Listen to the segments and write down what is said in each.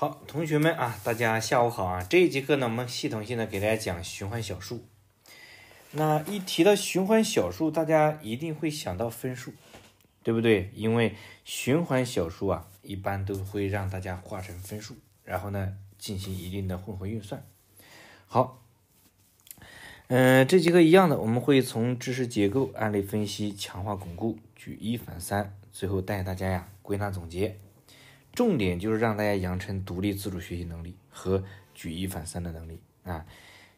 好，同学们啊，大家下午好啊！这一节课呢，我们系统性的给大家讲循环小数。那一提到循环小数，大家一定会想到分数，对不对？因为循环小数啊，一般都会让大家化成分数，然后呢，进行一定的混合运算。好，嗯，这节课一样的，我们会从知识结构、案例分析、强化巩固、举一反三，最后带大家呀归纳总结。重点就是让大家养成独立自主学习能力和举一反三的能力啊！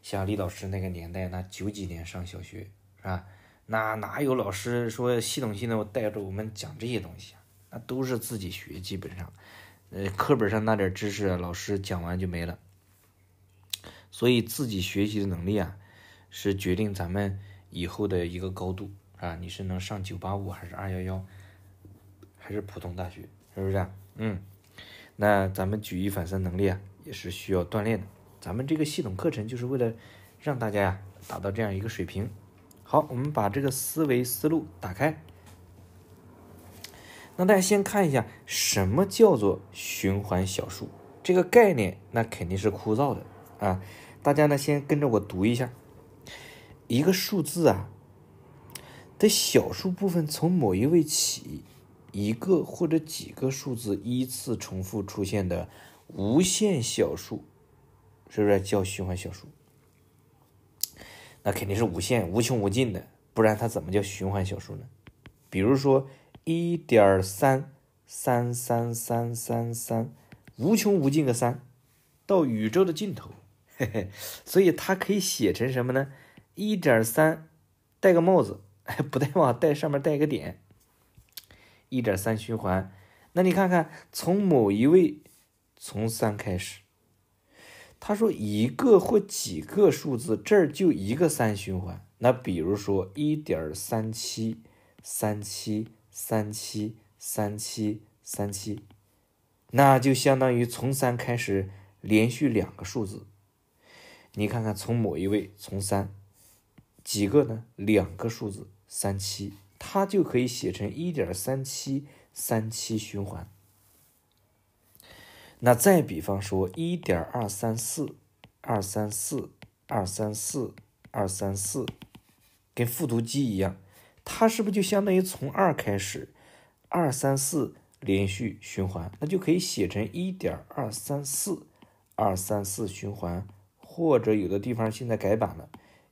像李老师那个年代，那九几年上小学是吧？那哪有老师说系统性的带着我们讲这些东西啊？那都是自己学，基本上，呃，课本上那点知识，老师讲完就没了。所以自己学习的能力啊，是决定咱们以后的一个高度啊！你是能上九八五还是二幺幺，还是普通大学，是不是？嗯。那咱们举一反三能力啊，也是需要锻炼的。咱们这个系统课程就是为了让大家呀，达到这样一个水平。好，我们把这个思维思路打开。那大家先看一下，什么叫做循环小数这个概念？那肯定是枯燥的啊。大家呢，先跟着我读一下，一个数字啊的小数部分从某一位起。一个或者几个数字依次重复出现的无限小数，是不是叫循环小数？那肯定是无限、无穷无尽的，不然它怎么叫循环小数呢？比如说，一点三三三三三三，无穷无尽个三，到宇宙的尽头。嘿嘿，所以它可以写成什么呢？一点三，戴个帽子，哎，不戴帽，戴上面戴一个点。一点三循环，那你看看从某一位从三开始，他说一个或几个数字，这儿就一个三循环。那比如说一点三七三七三七三七三七，那就相当于从三开始连续两个数字。你看看从某一位从三几个呢？两个数字三七。它就可以写成一点三七三七循环。那再比方说，一点二三四二三四二三四二三四，跟复读机一样，它是不是就相当于从二开始，二三四连续循环？那就可以写成一点二三四二三四循环，或者有的地方现在改版了，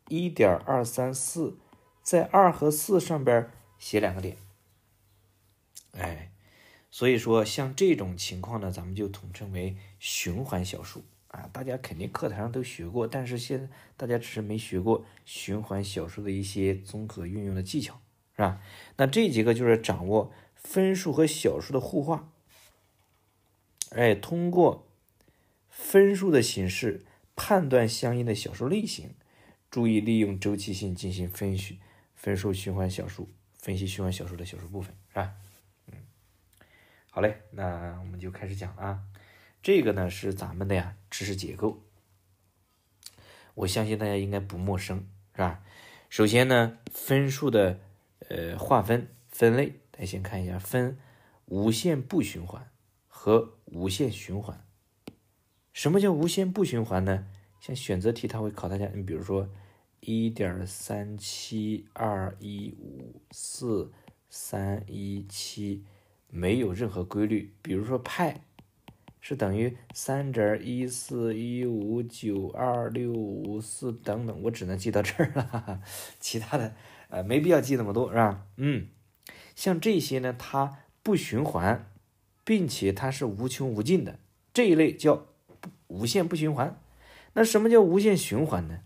一点二三四在二和四上边。写两个点，哎，所以说像这种情况呢，咱们就统称为循环小数啊。大家肯定课堂上都学过，但是现在大家只是没学过循环小数的一些综合运用的技巧，是吧？那这节课就是掌握分数和小数的互化，哎，通过分数的形式判断相应的小数类型，注意利用周期性进行分循分数循环小数。分析循环小数的小数部分，是吧？嗯，好嘞，那我们就开始讲啊。这个呢是咱们的呀知识结构，我相信大家应该不陌生，是吧？首先呢，分数的呃划分分类，大家先看一下，分无限不循环和无限循环。什么叫无限不循环呢？像选择题它会考大家，你比如说。一点三七二一五四三一七，没有任何规律。比如说派是等于三点一四一五九二六五四等等，我只能记到这儿了。其他的呃，没必要记那么多，是吧？嗯，像这些呢，它不循环，并且它是无穷无尽的，这一类叫无限不循环。那什么叫无限循环呢？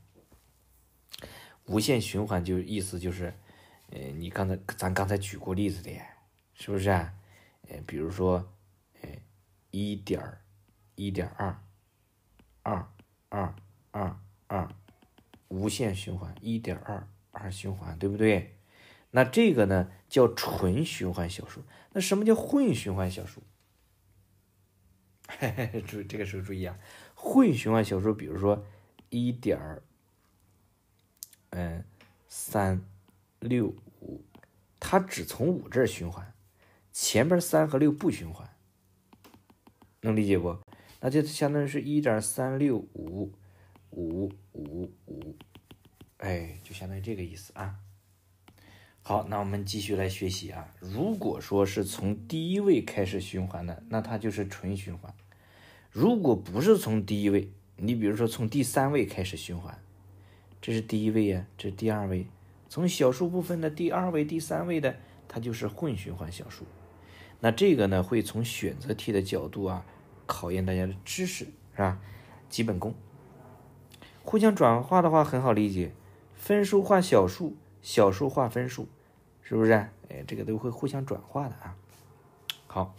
无限循环就意思就是，呃，你刚才咱刚才举过例子的，是不是？呃，比如说，呃，一点一点二二二二二，无限循环，一点二二循环，对不对？那这个呢叫纯循环小数。那什么叫混循环小数？嘿，注意这个时候注意啊，混循环小数，比如说一点。嗯，三六五，它只从五这儿循环，前边三和六不循环，能理解不？那就相当于是一点三六五五五五，哎，就相当于这个意思啊。好，那我们继续来学习啊。如果说是从第一位开始循环的，那它就是纯循环；如果不是从第一位，你比如说从第三位开始循环。这是第一位呀，这是第二位，从小数部分的第二位、第三位的，它就是混循环小数。那这个呢，会从选择题的角度啊，考验大家的知识是吧？基本功。互相转化的话很好理解，分数化小数，小数化分数，是不是？哎，这个都会互相转化的啊。好，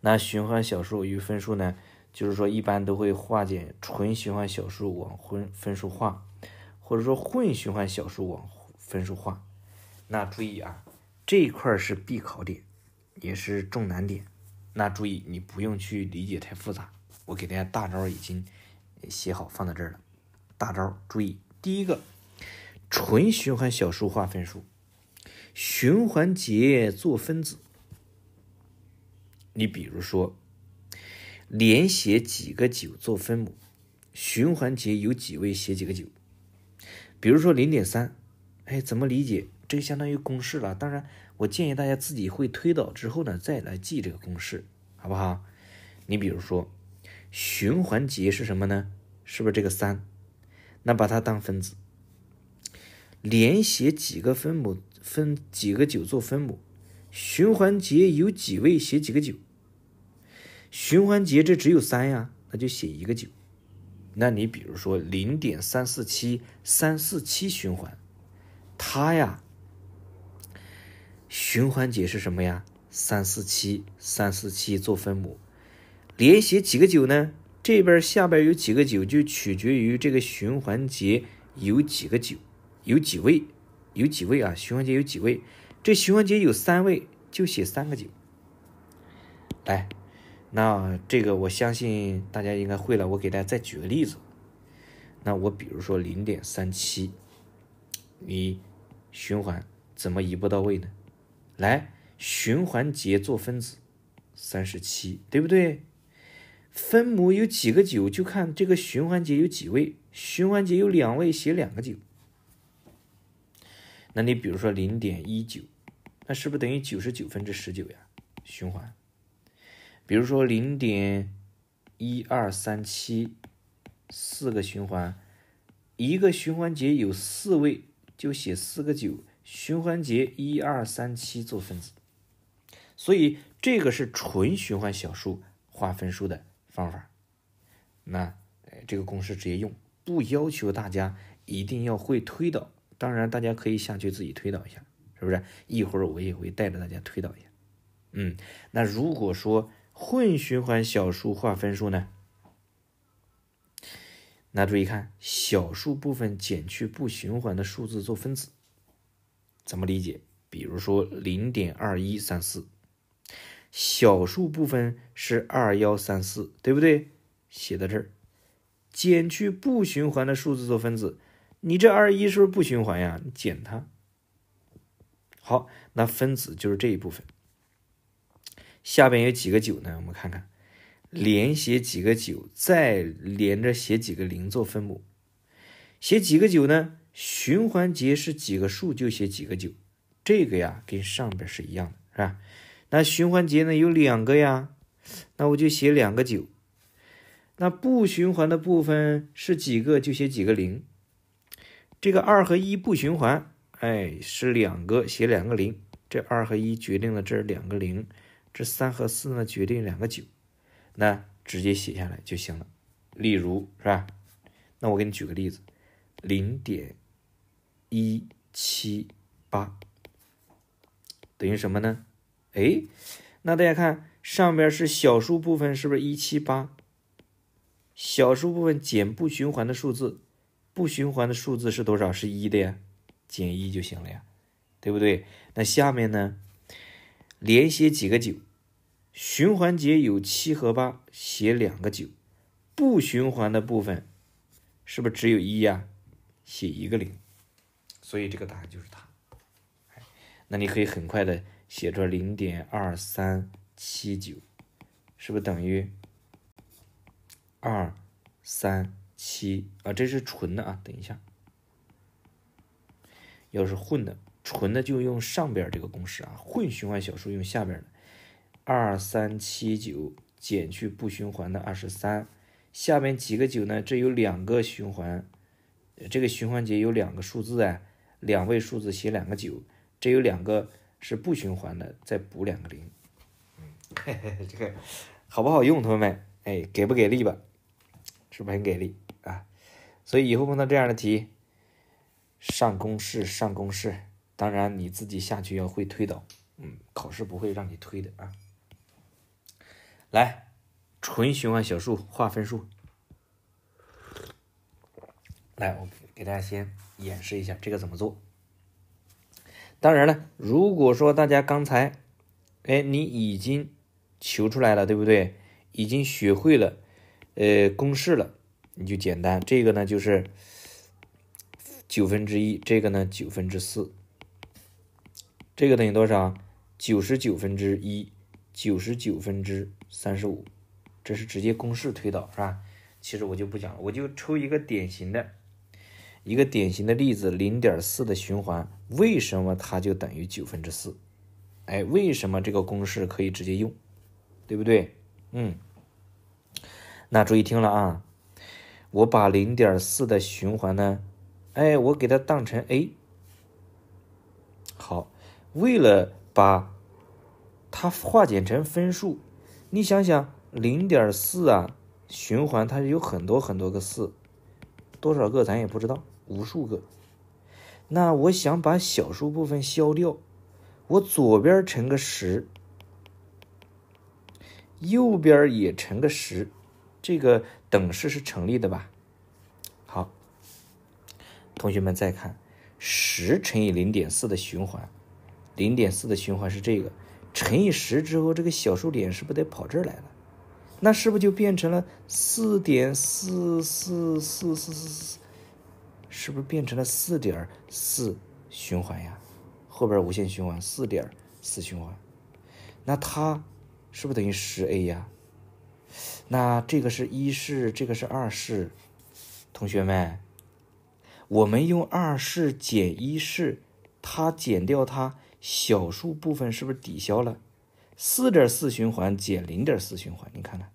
那循环小数与分数呢，就是说一般都会化简纯循环小数往分分数化。或者说混循环小数往分数化，那注意啊，这一块是必考点，也是重难点。那注意，你不用去理解太复杂，我给大家大招已经写好放在这儿了。大招，注意，第一个，纯循环小数化分数，循环节做分子，你比如说，连写几个九做分母，循环节有几位写几个九。比如说零点三，哎，怎么理解？这相当于公式了。当然，我建议大家自己会推导之后呢，再来记这个公式，好不好？你比如说，循环节是什么呢？是不是这个三？那把它当分子，连写几个分母分几个九做分母，循环节有几位写几个九。循环节这只有三呀，那就写一个九。那你比如说零点三四七三四七循环，它呀，循环节是什么呀？三四七三四七做分母，连写几个九呢？这边下边有几个九就取决于这个循环节有几个九，有几位？有几位啊？循环节有几位？这循环节有三位，就写三个九。来。那这个我相信大家应该会了。我给大家再举个例子，那我比如说零点三七，你循环怎么一步到位呢？来，循环节做分子，三十七，对不对？分母有几个九，就看这个循环节有几位。循环节有两位，写两个九。那你比如说零点一九，那是不是等于九十九分之十九呀？循环。比如说零点一二三七四个循环，一个循环节有四位，就写四个九，循环节一二三七做分子，所以这个是纯循环小数化分数的方法。那这个公式直接用，不要求大家一定要会推导。当然，大家可以下去自己推导一下，是不是？一会儿我也会带着大家推导一下。嗯，那如果说。混循环小数化分数呢？那注意看，小数部分减去不循环的数字做分子，怎么理解？比如说零点二一三四，小数部分是二幺三四，对不对？写在这儿，减去不循环的数字做分子，你这二一是不是不循环呀？你减它，好，那分子就是这一部分。下边有几个九呢？我们看看，连写几个九，再连着写几个零做分母，写几个九呢？循环节是几个数就写几个九，这个呀跟上边是一样的，是吧？那循环节呢有两个呀，那我就写两个九。那不循环的部分是几个就写几个零，这个二和一不循环，哎，是两个写两个零，这二和一决定了这两个零。这三和四呢，决定两个九，那直接写下来就行了。例如是吧？那我给你举个例子，零点一七八等于什么呢？哎，那大家看，上边是小数部分，是不是一七八？小数部分减不循环的数字，不循环的数字是多少？是一的呀，减一就行了呀，对不对？那下面呢，连写几个九？循环节有七和八，写两个九；不循环的部分是不是只有一呀？写一个零。所以这个答案就是它。那你可以很快的写出零点二三七九，是不是等于二三七啊？这是纯的啊。等一下，要是混的，纯的就用上边这个公式啊；混循环小数用下边的。二三七九减去不循环的二十三，下面几个九呢？这有两个循环，这个循环节有两个数字啊，两位数字写两个九，这有两个是不循环的，再补两个零。嗯，这个好不好用？同学们，哎，给不给力吧？是不是很给力啊？所以以后碰到这样的题，上公式，上公式。当然你自己下去要会推导，嗯，考试不会让你推的啊。来，纯循环小数化分数。来，我给大家先演示一下这个怎么做。当然了，如果说大家刚才，哎，你已经求出来了，对不对？已经学会了，呃，公式了，你就简单。这个呢，就是九分之一，这个呢，九分之四，这个等于多少？九十九分之一，九十九分之。三十五，这是直接公式推导是吧？其实我就不讲了，我就抽一个典型的，一个典型的例子，零点四的循环，为什么它就等于九分之四？哎，为什么这个公式可以直接用？对不对？嗯，那注意听了啊，我把零点四的循环呢，哎，我给它当成 a，好，为了把它化简成分数。你想想，零点四啊，循环它是有很多很多个四，多少个咱也不知道，无数个。那我想把小数部分消掉，我左边乘个十，右边也乘个十，这个等式是成立的吧？好，同学们再看，十乘以零点四的循环，零点四的循环是这个。乘以十之后，这个小数点是不是得跑这儿来了？那是不是就变成了四点四四四四四四？是不是变成了四点四循环呀？后边无限循环四点四循环。那它是不是等于十 a 呀？那这个是一式，这个是二式。同学们，我们用二式减一式，它减掉它。小数部分是不是抵消了？四点四循环减零点四循环，你看看，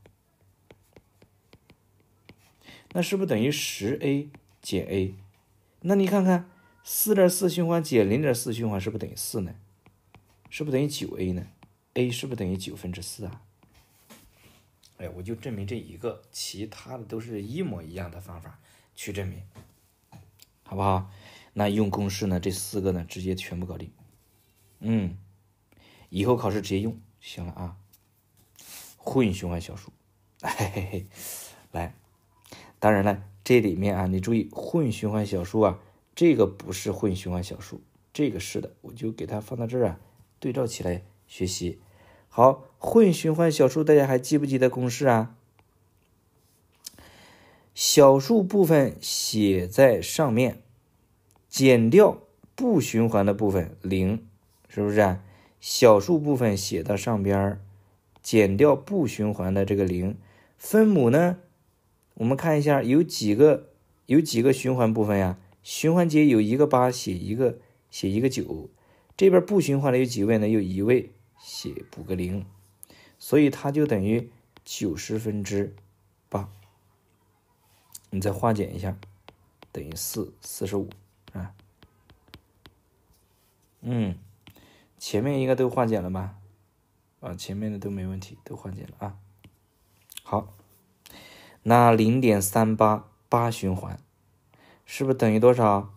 那是不是等于十 a 减 a？那你看看，四点四循环减零点四循环是不是等于四呢？是不是等于九 a 呢？a 是不是等于九分之四啊？哎，我就证明这一个，其他的都是一模一样的方法去证明，好不好？那用公式呢？这四个呢，直接全部搞定。嗯，以后考试直接用行了啊。混循环小数，来，当然了，这里面啊，你注意混循环小数啊，这个不是混循环小数，这个是的，我就给它放到这儿啊，对照起来学习。好，混循环小数，大家还记不记得公式啊？小数部分写在上面，减掉不循环的部分零。是不是啊？小数部分写到上边减掉不循环的这个零，分母呢？我们看一下，有几个？有几个循环部分呀？循环节有一个八，写一个写一个九，这边不循环的有几位呢？有一位，写补个零，所以它就等于九十分之八。你再化简一下，等于四四十五啊？嗯。前面应该都化简了吧？啊，前面的都没问题，都化简了啊。好，那零点三八八循环，是不是等于多少？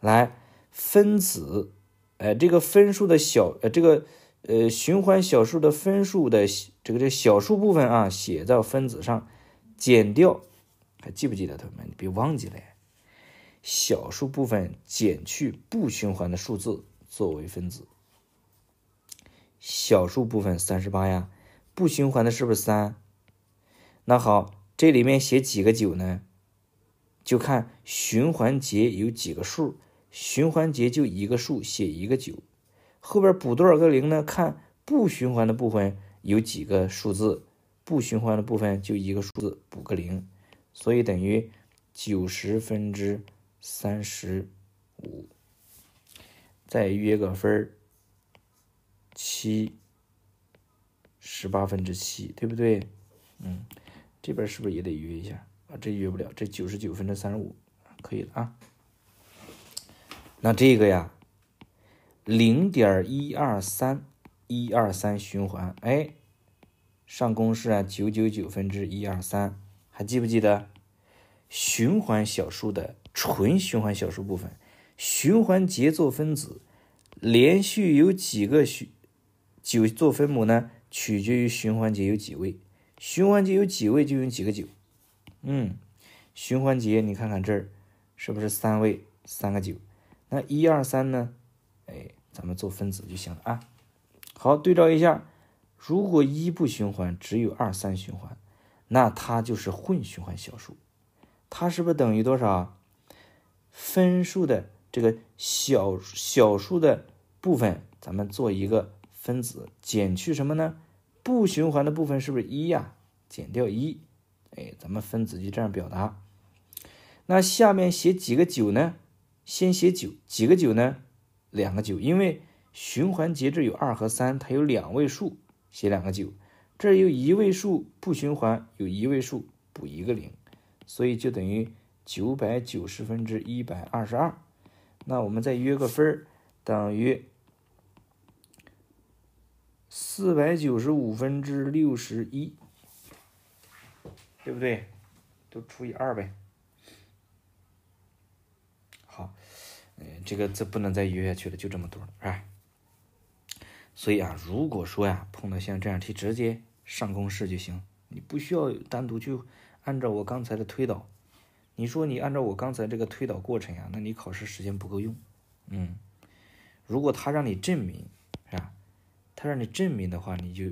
来，分子，哎，这个分数的小，呃，这个呃循环小数的分数的这个这小数部分啊，写到分子上，减掉，还记不记得同学们？你别忘记了，小数部分减去不循环的数字作为分子。小数部分三十八呀，不循环的是不是三？那好，这里面写几个九呢？就看循环节有几个数，循环节就一个数写一个九，后边补多少个零呢？看不循环的部分有几个数字，不循环的部分就一个数字补个零，所以等于九十分之三十五，再约个分儿。七十八分之七，对不对？嗯，这边是不是也得约一下啊？这约不了，这九十九分之三十五可以了啊。那这个呀，零点一二三一二三循环，哎，上公式啊，九九九分之一二三，还记不记得？循环小数的纯循环小数部分，循环节奏分子连续有几个循。九做分母呢，取决于循环节有几位，循环节有几位就用几个九。嗯，循环节，你看看这儿是不是三位，三个九？那一二三呢？哎，咱们做分子就行了啊。好，对照一下，如果一不循环，只有二三循环，那它就是混循环小数，它是不是等于多少？分数的这个小小数的部分，咱们做一个。分子减去什么呢？不循环的部分是不是一呀？减掉一，哎，咱们分子就这样表达。那下面写几个九呢？先写九，几个九呢？两个九，因为循环节制有二和三，它有两位数，写两个九。这有一位数不循环，有一位数补一个零，所以就等于九百九十分之一百二十二。那我们再约个分儿，等于。四百九十五分之六十一，对不对？都除以二呗。好，嗯，这个这不能再约下去了，就这么多了，是吧？所以啊，如果说呀，碰到像这样题，直接上公式就行，你不需要单独去按照我刚才的推导。你说你按照我刚才这个推导过程呀，那你考试时间不够用。嗯，如果他让你证明。他让你证明的话，你就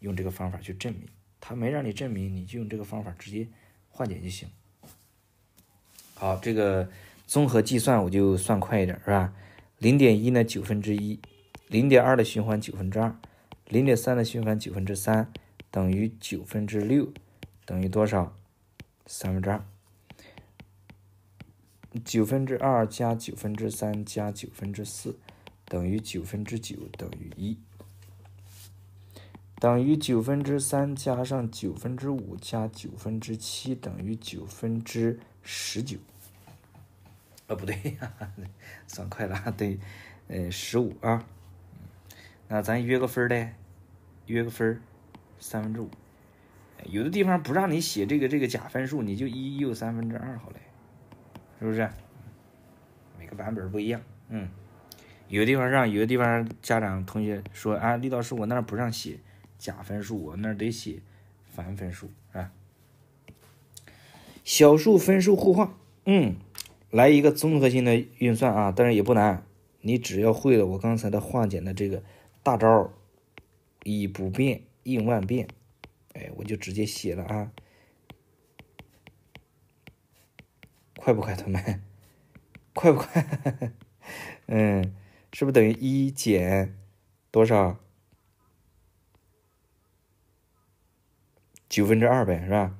用这个方法去证明；他没让你证明，你就用这个方法直接化简就行。好，这个综合计算我就算快一点，是吧？零点一呢，九分之一；零点二的循环九分之二；零点三的循环九分之三，等于九分之六，等于多少？三分之二。九分之二加九分之三加九分之四等于九分之九，等于一。等于九分之三加上九分之五加九分之七等于九分之十九。啊，不对呀，算快了，得，呃，十五啊。那咱约个分儿嘞，约个分儿，三分之五。有的地方不让你写这个这个假分数，你就一又三分之二好嘞，是不是？每个版本不一样，嗯，有的地方让，有的地方家长同学说啊，李老师我那儿不让写。假分数，我那得写反分数啊。小数、分数互换，嗯，来一个综合性的运算啊，但是也不难，你只要会了我刚才的化简的这个大招，以不变应万变，哎，我就直接写了啊。快不快，同学们？快不快？嗯，是不是等于一减多少？九分之二呗，是吧？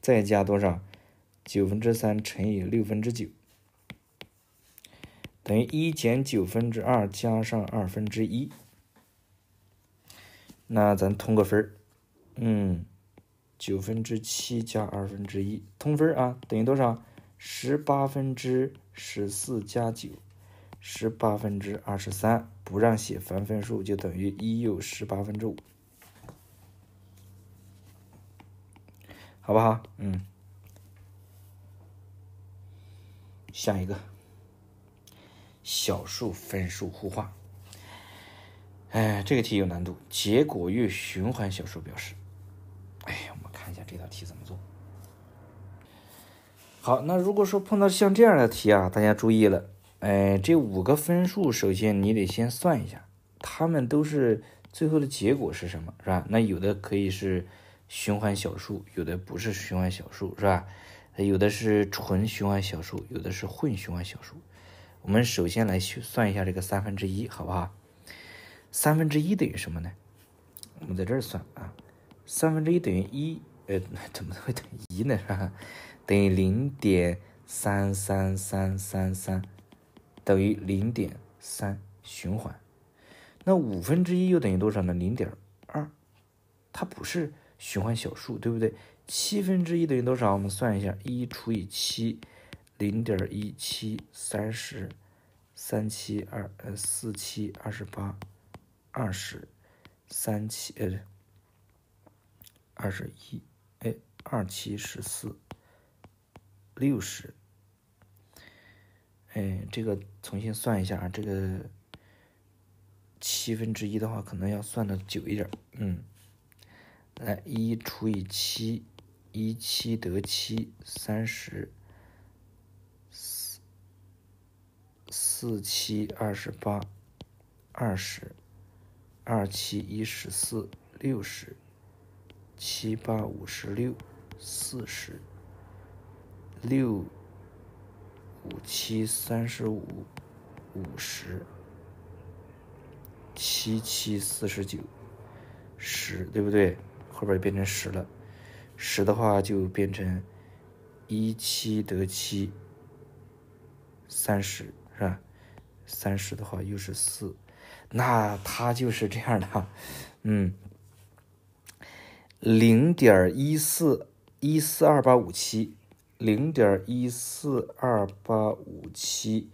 再加多少？九分之三乘以六分之九，等于一减九分之二加上二分之一。那咱通个分儿，嗯，九分之七加二分之一，通分啊，等于多少？十八分之十四加九，十八分之二十三，不让写繁分数，就等于一又十八分之五。好不好？嗯，下一个小数分数互化，哎，这个题有难度，结果越循环小数表示。哎，我们看一下这道题怎么做。好，那如果说碰到像这样的题啊，大家注意了，哎，这五个分数，首先你得先算一下，它们都是最后的结果是什么，是吧？那有的可以是。循环小数有的不是循环小数是吧？有的是纯循环小数，有的是混循环小数。我们首先来去算一下这个三分之一，好不好？三分之一等于什么呢？我们在这儿算啊，三分之一等于一，呃，怎么会等于一呢？是吧？等于零点三三三三三，等于零点三循环。那五分之一又等于多少呢？零点二，它不是。循环小数，对不对？七分之一等于多少？我们算一下，一除以七，零点一七三十三七二呃四七二十八二十三七呃二十一哎二七十四六十哎，这个重新算一下啊，这个七分之一的话，可能要算的久一点，嗯。来，一除以七，一七得七；三十，四四七二十八；二十，二七一十四；六十，七八五十六；四十，六五七三十五；五十，七七四十九；十，对不对？后边变成十了，十的话就变成一七得七，三十是吧？三十的话又是四，那它就是这样的，嗯，零点一四一四二八五七，零点一四二八五七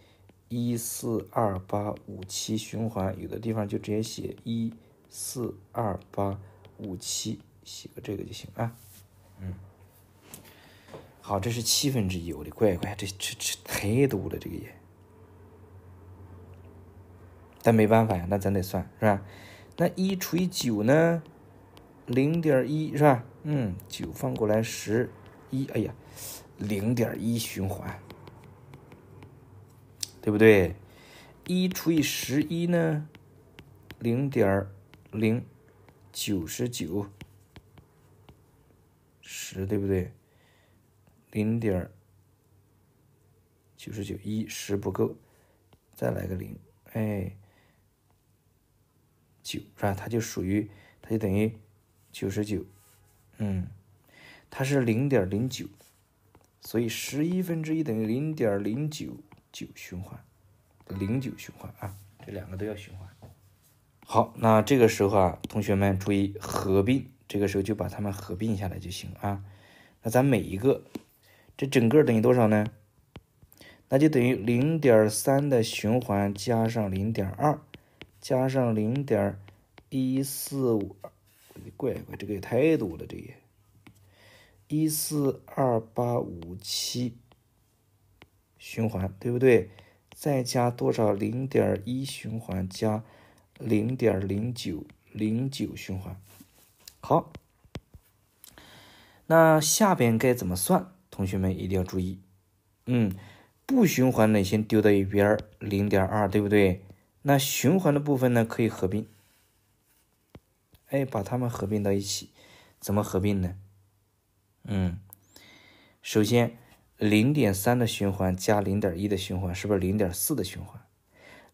一四二八五七循环，有的地方就直接写一四二八五七。写个这个就行啊，嗯，好，这是七分之一。我的乖乖，这这这太多了，这个也，但没办法呀，那咱得算，是吧？那一除以九呢？零点一，是吧？嗯，九放过来，十一，哎呀，零点一循环，对不对？一除以十一呢？零点零九十九。十对不对？零点九十九一十不够，再来个零，哎，九是吧？它就属于，它就等于九十九，嗯，它是零点零九，所以十一分之一等于零点零九九循环，零九循环啊，这两个都要循环。好，那这个时候啊，同学们注意合并。这个时候就把它们合并下来就行啊。那咱每一个，这整个等于多少呢？那就等于零点三的循环加上零点二，加上零点一四五，我的乖乖，这个也太多了，这也一四二八五七循环，对不对？再加多少？零点一循环，加零点零九零九循环。好，那下边该怎么算？同学们一定要注意，嗯，不循环的先丢到一边儿，零点二，对不对？那循环的部分呢，可以合并，哎，把它们合并到一起，怎么合并呢？嗯，首先零点三的循环加零点一的循环，是不是零点四的循环？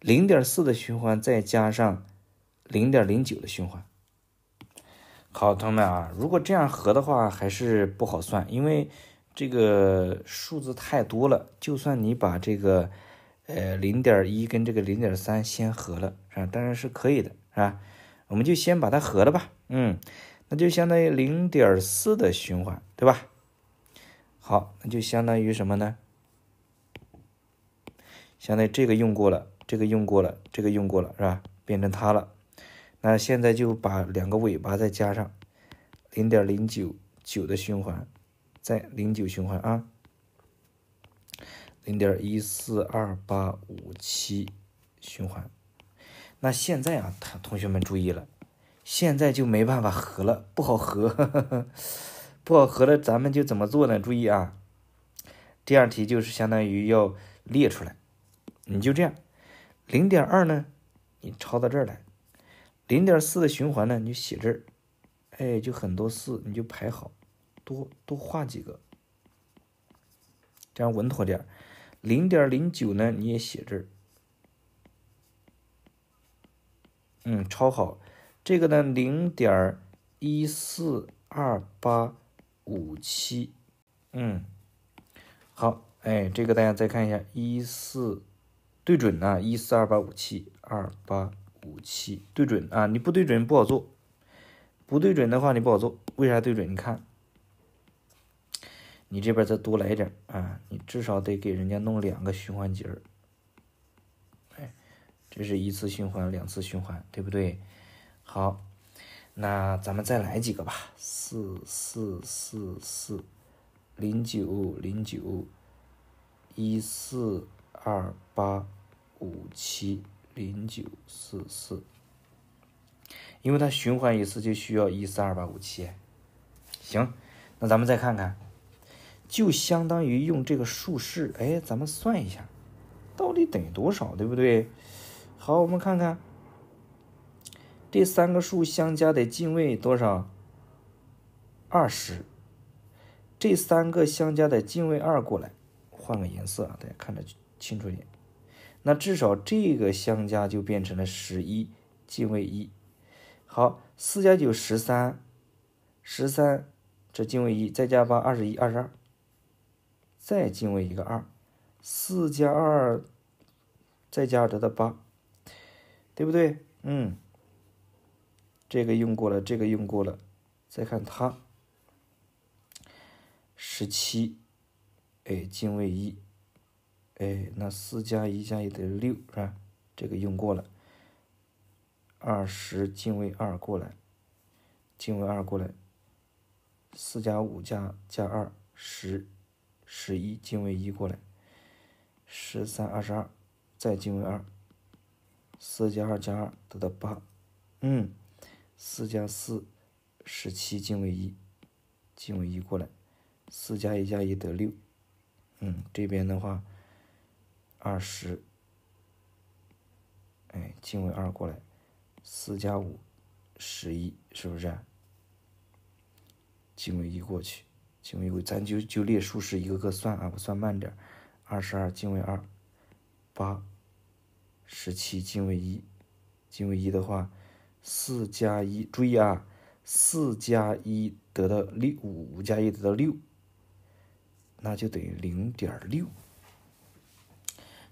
零点四的循环再加上零点零九的循环。好，同学们啊，如果这样合的话，还是不好算，因为这个数字太多了。就算你把这个，呃，零点一跟这个零点三先合了，是吧？当然是可以的，是吧？我们就先把它合了吧。嗯，那就相当于零点四的循环，对吧？好，那就相当于什么呢？相当于这个用过了，这个用过了，这个用过了，是吧？变成它了。那现在就把两个尾巴再加上零点零九九的循环，再零九循环啊，零点一四二八五七循环。那现在啊，同同学们注意了，现在就没办法合了，不好合，不好合了，咱们就怎么做呢？注意啊，第二题就是相当于要列出来，你就这样，零点二呢，你抄到这儿来。零点四的循环呢，你就写这儿，哎，就很多四，你就排好多多画几个，这样稳妥点儿。零点零九呢，你也写这儿，嗯，超好。这个呢，零点一四二八五七，嗯，好，哎，这个大家再看一下，一四对准呢，一四二八五七二八。五七对准啊！你不对准不好做，不对准的话你不好做。为啥对准？你看，你这边再多来点啊！你至少得给人家弄两个循环节儿。哎，这是一次循环，两次循环，对不对？好，那咱们再来几个吧。四四四四零九零九一四二八五七。零九四四，因为它循环一次就需要一三二八五七，行，那咱们再看看，就相当于用这个竖式，哎，咱们算一下，到底等于多少，对不对？好，我们看看这三个数相加的进位多少，二十，这三个相加的进位二过来，换个颜色啊，大家看着清楚点。那至少这个相加就变成了十一，进位一。好，四加九十三，十三，这进位一，再加八二十一，二十二，再进位一个二。四加二，再加得到八，对不对？嗯，这个用过了，这个用过了。再看它，十七，哎，进位一。哎，那四加一加一等于六，是吧？这个用过了。二十进位二过来，进位二过来。四加五加加二十，十一进位一过来，十三，二十二，再进位二。四加二加二得到八，嗯，四加四，十七进位一，进位一过来。四加一加一得六，嗯，这边的话。二十，哎，进位二过来，四加五十一，是不是？进位一过去，进位一，咱就就列竖式，一个个算啊，我算慢点。二十二进位二，八十七进位一，进位一的话，四加一，注意啊，四加一得到六，五加一得到六，那就等于零点六。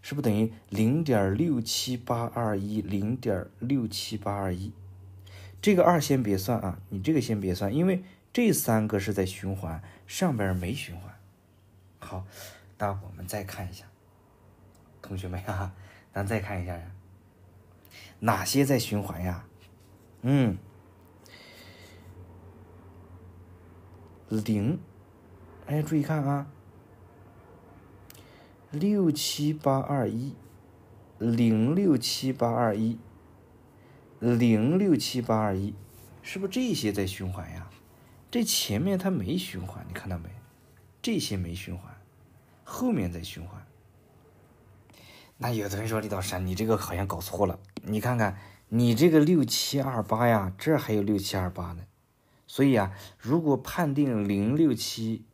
是不是等于零点六七八二一零点六七八二一？这个二先别算啊，你这个先别算，因为这三个是在循环，上边没循环。好，那我们再看一下，同学们啊，咱再看一下呀，哪些在循环呀？嗯，零，哎，注意看啊。六七八二一，零六七八二一，零六七八二一，是不是这些在循环呀？这前面它没循环，你看到没？这些没循环，后面在循环。那有的人说李老师，你这个好像搞错了。你看看，你这个六七二八呀，这还有六七二八呢。所以啊，如果判定零六七。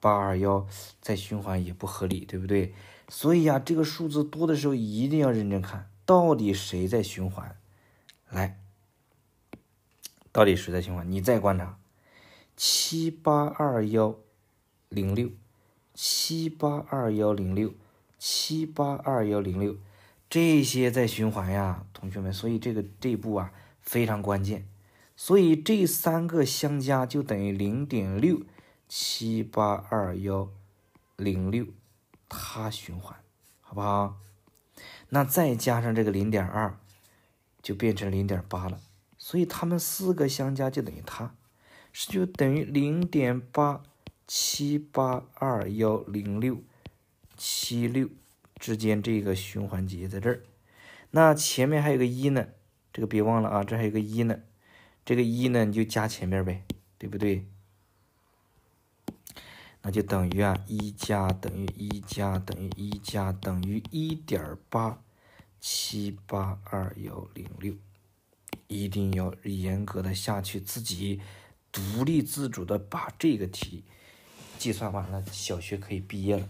八二幺再循环也不合理，对不对？所以呀，这个数字多的时候一定要认真看，到底谁在循环？来，到底谁在循环？你再观察，七八二幺零六，七八二幺零六，七八二幺零六，这些在循环呀，同学们。所以这个这步啊非常关键，所以这三个相加就等于零点六。七八二幺零六，它循环，好不好？那再加上这个零点二，就变成零点八了。所以它们四个相加就等于它，是就等于零点八七八二幺零六七六之间这个循环节在这儿。那前面还有个一呢，这个别忘了啊，这还有个一呢。这个一呢，你就加前面呗，对不对？那就等于啊，一加等于一加等于一加等于一点八七八二幺零六，一定要严格的下去，自己独立自主的把这个题计算完了，小学可以毕业了，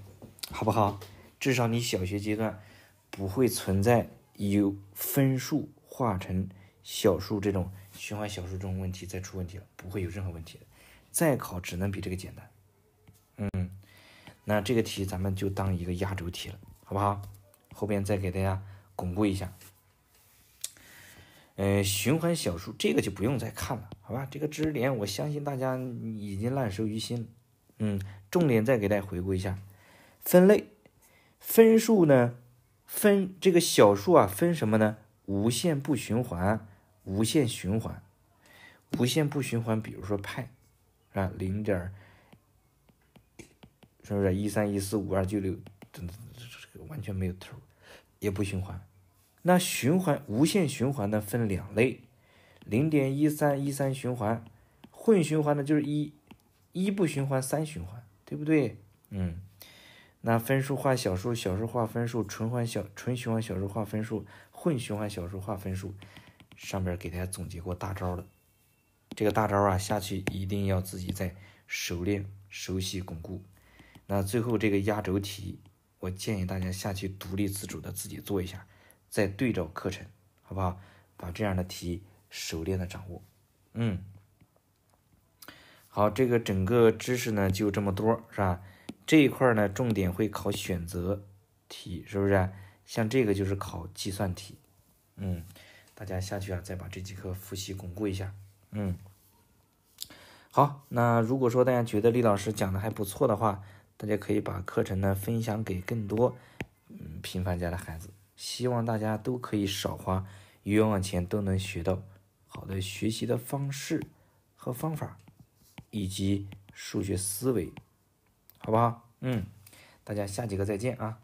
好不好？至少你小学阶段不会存在有分数化成小数这种循环小数这种问题再出问题了，不会有任何问题的，再考只能比这个简单。嗯，那这个题咱们就当一个压轴题了，好不好？后边再给大家巩固一下。呃，循环小数这个就不用再看了，好吧？这个知识点我相信大家已经烂熟于心了。嗯，重点再给大家回顾一下分类。分数呢，分这个小数啊，分什么呢？无限不循环，无限循环。无限不循环，比如说派啊，零点。是不是一三一四五二九六，这这这个完全没有头，也不循环。那循环无限循环呢？分两类，零点一三一三循环，混循环呢就是一一不循环，三循环，对不对？嗯。那分数化小数，小数化分数，纯环小纯循环小数化分数，混循环小数化分数，上边给大家总结过大招了。这个大招啊，下去一定要自己再熟练、熟悉、巩固。那最后这个压轴题，我建议大家下去独立自主的自己做一下，再对照课程，好不好？把这样的题熟练的掌握。嗯，好，这个整个知识呢就这么多，是吧？这一块呢重点会考选择题，是不是？像这个就是考计算题。嗯，大家下去啊，再把这几课复习巩固一下。嗯，好，那如果说大家觉得李老师讲的还不错的话，大家可以把课程呢分享给更多嗯平凡家的孩子，希望大家都可以少花冤枉钱，都能学到好的学习的方式和方法，以及数学思维，好不好？嗯，大家下节课再见啊！